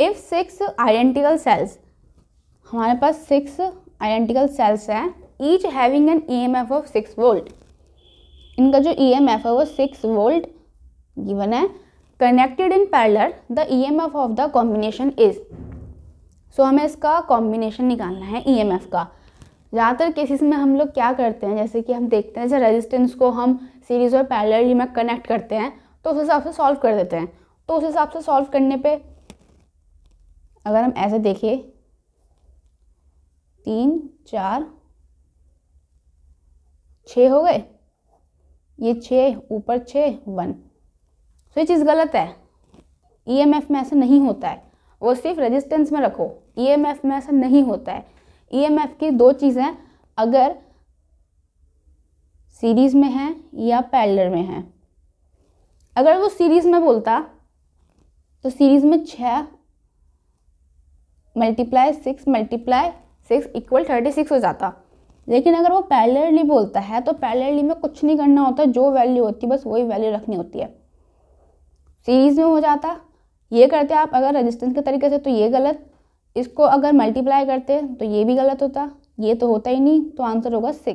if six identical cells हमारे पास six identical cells हैं each having an E M F of six volt इनका जो E M F है वो सिक्स वोल्ट गिवन है connected in parallel the E M F of the combination is so हमें इसका कॉम्बिनेशन निकालना है ई एम एफ का ज़्यादातर केसेस में हम लोग क्या करते हैं जैसे कि हम देखते हैं जैसे रेजिस्टेंस को हम सीरीज़ और पैरलर में कनेक्ट करते हैं तो उस हिसाब से सॉल्व कर देते हैं तो उस हिसाब से सॉल्व करने पे अगर हम ऐसे देखें तीन चार छः हो गए ये छः ऊपर छः वन तो ये चीज़ गलत है ईएमएफ e में ऐसा नहीं होता है वो सिर्फ रेजिस्टेंस में रखो ईएमएफ e में ऐसा नहीं होता है ईएमएफ e की दो चीज़ें अगर सीरीज़ में है या पैलर में है अगर वो सीरीज़ में बोलता तो सीरीज़ में छः multiply six multiply six equal thirty six हो जाता लेकिन अगर वो पैरेलली बोलता है तो पैरेलली में कुछ नहीं करना होता जो वैल्यू होती है बस वही वैल्यू रखनी होती है सीरीज़ में हो जाता ये करते आप अगर रजिस्टेंस के तरीके से तो ये गलत इसको अगर मल्टीप्लाई करते तो ये भी गलत होता ये तो होता ही नहीं तो आंसर होगा सिक्स